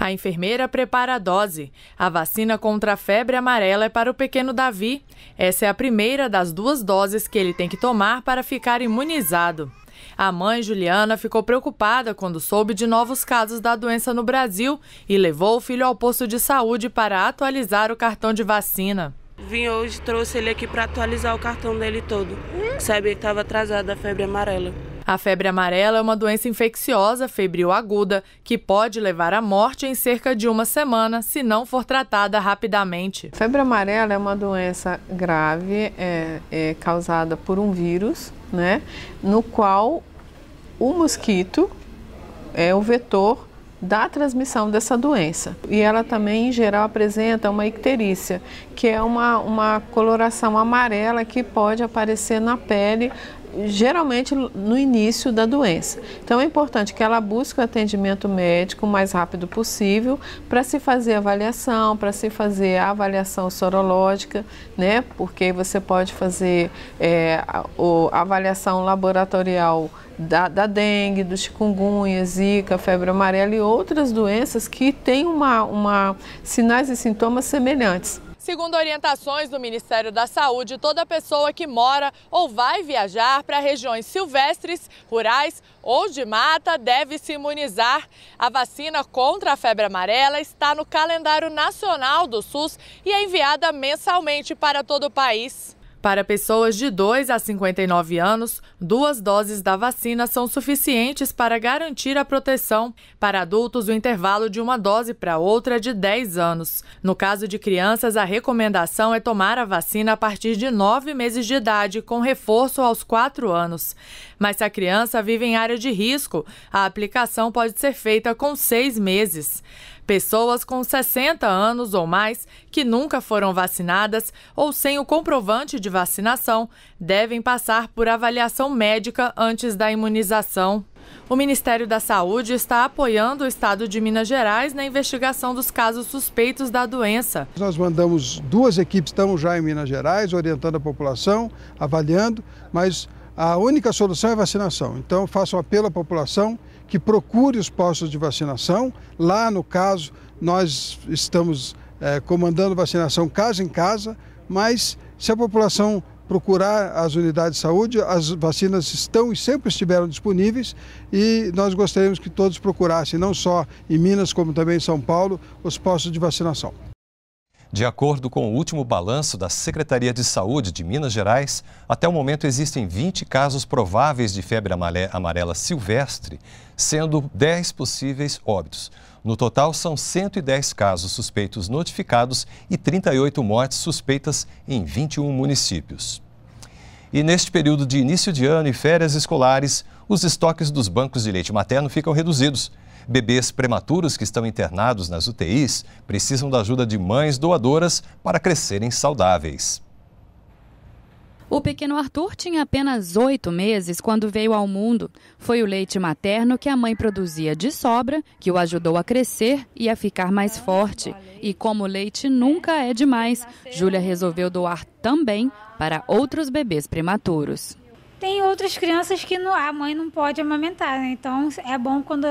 A enfermeira prepara a dose. A vacina contra a febre amarela é para o pequeno Davi. Essa é a primeira das duas doses que ele tem que tomar para ficar imunizado. A mãe, Juliana, ficou preocupada quando soube de novos casos da doença no Brasil e levou o filho ao posto de saúde para atualizar o cartão de vacina. Vim hoje, trouxe ele aqui para atualizar o cartão dele todo. Sabia que estava atrasado a febre amarela. A febre amarela é uma doença infecciosa febril aguda que pode levar à morte em cerca de uma semana se não for tratada rapidamente. Febre amarela é uma doença grave, é, é causada por um vírus, né, no qual o mosquito é o vetor da transmissão dessa doença. E ela também, em geral, apresenta uma icterícia, que é uma, uma coloração amarela que pode aparecer na pele geralmente no início da doença. Então é importante que ela busque o atendimento médico o mais rápido possível para se fazer avaliação, para se fazer a avaliação sorológica, né? Porque você pode fazer é, a, a avaliação laboratorial da, da, dengue, do chikungunya, zika, febre amarela e outras doenças que têm uma, uma sinais e sintomas semelhantes. Segundo orientações do Ministério da Saúde, toda pessoa que mora ou vai viajar para regiões silvestres, rurais ou de mata deve se imunizar. A vacina contra a febre amarela está no calendário nacional do SUS e é enviada mensalmente para todo o país. Para pessoas de 2 a 59 anos, duas doses da vacina são suficientes para garantir a proteção. Para adultos, o intervalo de uma dose para outra é de 10 anos. No caso de crianças, a recomendação é tomar a vacina a partir de 9 meses de idade, com reforço aos 4 anos. Mas se a criança vive em área de risco, a aplicação pode ser feita com 6 meses. Pessoas com 60 anos ou mais que nunca foram vacinadas ou sem o comprovante de vacinação devem passar por avaliação médica antes da imunização. O Ministério da Saúde está apoiando o Estado de Minas Gerais na investigação dos casos suspeitos da doença. Nós mandamos duas equipes, estamos já em Minas Gerais, orientando a população, avaliando, mas a única solução é vacinação. Então, faço um apelo à população que procure os postos de vacinação. Lá, no caso, nós estamos é, comandando vacinação casa em casa, mas se a população procurar as unidades de saúde, as vacinas estão e sempre estiveram disponíveis e nós gostaríamos que todos procurassem, não só em Minas, como também em São Paulo, os postos de vacinação. De acordo com o último balanço da Secretaria de Saúde de Minas Gerais, até o momento existem 20 casos prováveis de febre amarela silvestre, sendo 10 possíveis óbitos. No total, são 110 casos suspeitos notificados e 38 mortes suspeitas em 21 municípios. E neste período de início de ano e férias escolares, os estoques dos bancos de leite materno ficam reduzidos Bebês prematuros que estão internados nas UTIs precisam da ajuda de mães doadoras para crescerem saudáveis. O pequeno Arthur tinha apenas oito meses quando veio ao mundo. Foi o leite materno que a mãe produzia de sobra que o ajudou a crescer e a ficar mais forte. E como o leite nunca é demais, Júlia resolveu doar também para outros bebês prematuros. Tem outras crianças que não, a mãe não pode amamentar, né? Então é bom quando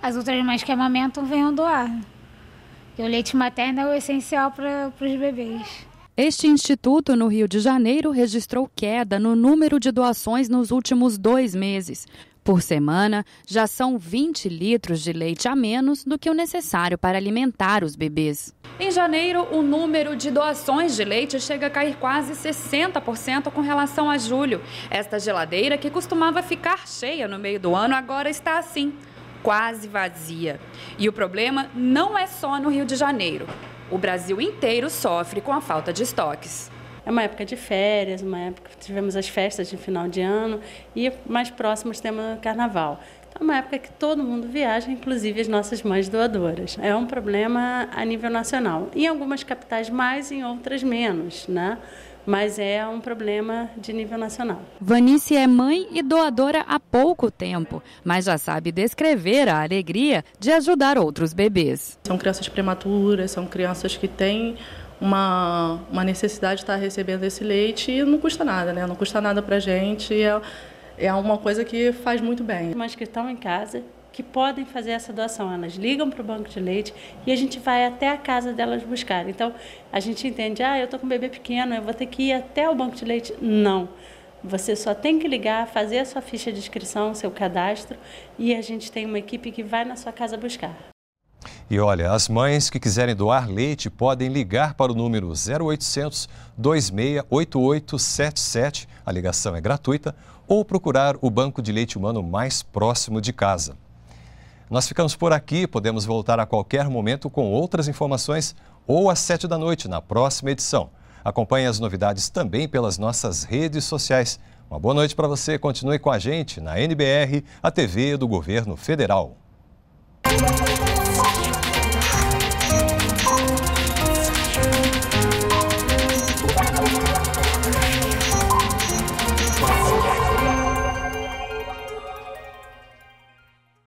as outras mães que amamentam venham doar. E o leite materno é o essencial para os bebês. Este instituto no Rio de Janeiro registrou queda no número de doações nos últimos dois meses. Por semana, já são 20 litros de leite a menos do que o necessário para alimentar os bebês. Em janeiro, o número de doações de leite chega a cair quase 60% com relação a julho. Esta geladeira, que costumava ficar cheia no meio do ano, agora está assim, quase vazia. E o problema não é só no Rio de Janeiro. O Brasil inteiro sofre com a falta de estoques é uma época de férias, uma época que tivemos as festas de final de ano e mais próximos temos o carnaval. Então, é uma época que todo mundo viaja, inclusive as nossas mães doadoras. É um problema a nível nacional. Em algumas capitais mais, em outras menos, né? mas é um problema de nível nacional. Vanice é mãe e doadora há pouco tempo, mas já sabe descrever a alegria de ajudar outros bebês. São crianças prematuras, são crianças que têm uma, uma necessidade de estar recebendo esse leite e não custa nada, né? Não custa nada para a gente é, é uma coisa que faz muito bem. Mas que estão em casa, que podem fazer essa doação. Elas ligam para o banco de leite e a gente vai até a casa delas buscar. Então, a gente entende, ah, eu estou com um bebê pequeno, eu vou ter que ir até o banco de leite. Não. Você só tem que ligar, fazer a sua ficha de inscrição, seu cadastro, e a gente tem uma equipe que vai na sua casa buscar. E olha, as mães que quiserem doar leite podem ligar para o número 0800 268877, a ligação é gratuita, ou procurar o banco de leite humano mais próximo de casa. Nós ficamos por aqui, podemos voltar a qualquer momento com outras informações ou às 7 da noite na próxima edição. Acompanhe as novidades também pelas nossas redes sociais. Uma boa noite para você, continue com a gente na NBR, a TV do Governo Federal.